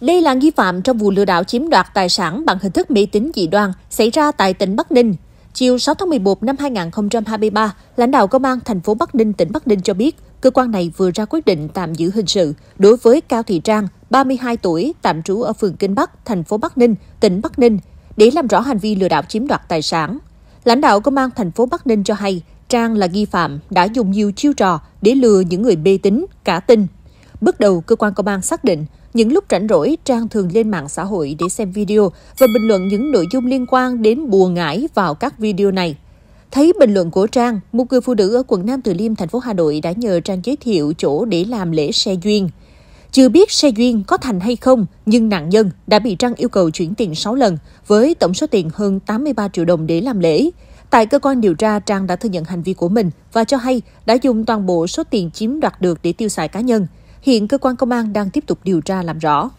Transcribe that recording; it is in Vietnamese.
Đây là nghi phạm trong vụ lừa đảo chiếm đoạt tài sản bằng hình thức mê tín dị đoan xảy ra tại tỉnh Bắc Ninh. Chiều 6 tháng 11 năm 2023, lãnh đạo công an thành phố Bắc Ninh tỉnh Bắc Ninh cho biết, cơ quan này vừa ra quyết định tạm giữ hình sự đối với Cao Thị Trang, 32 tuổi, tạm trú ở phường Kinh Bắc, thành phố Bắc Ninh, tỉnh Bắc Ninh để làm rõ hành vi lừa đảo chiếm đoạt tài sản. Lãnh đạo công an thành phố Bắc Ninh cho hay, Trang là nghi phạm đã dùng nhiều chiêu trò để lừa những người bê tín, cả tin. Bước đầu, cơ quan công an xác định những lúc rảnh rỗi, Trang thường lên mạng xã hội để xem video và bình luận những nội dung liên quan đến bùa ngải vào các video này. Thấy bình luận của Trang, một người phụ nữ ở quận Nam Từ Liêm, thành phố Hà Nội đã nhờ Trang giới thiệu chỗ để làm lễ xe duyên. Chưa biết xe duyên có thành hay không, nhưng nạn nhân đã bị Trang yêu cầu chuyển tiền 6 lần, với tổng số tiền hơn 83 triệu đồng để làm lễ. Tại cơ quan điều tra, Trang đã thừa nhận hành vi của mình và cho hay đã dùng toàn bộ số tiền chiếm đoạt được để tiêu xài cá nhân. Hiện cơ quan công an đang tiếp tục điều tra làm rõ.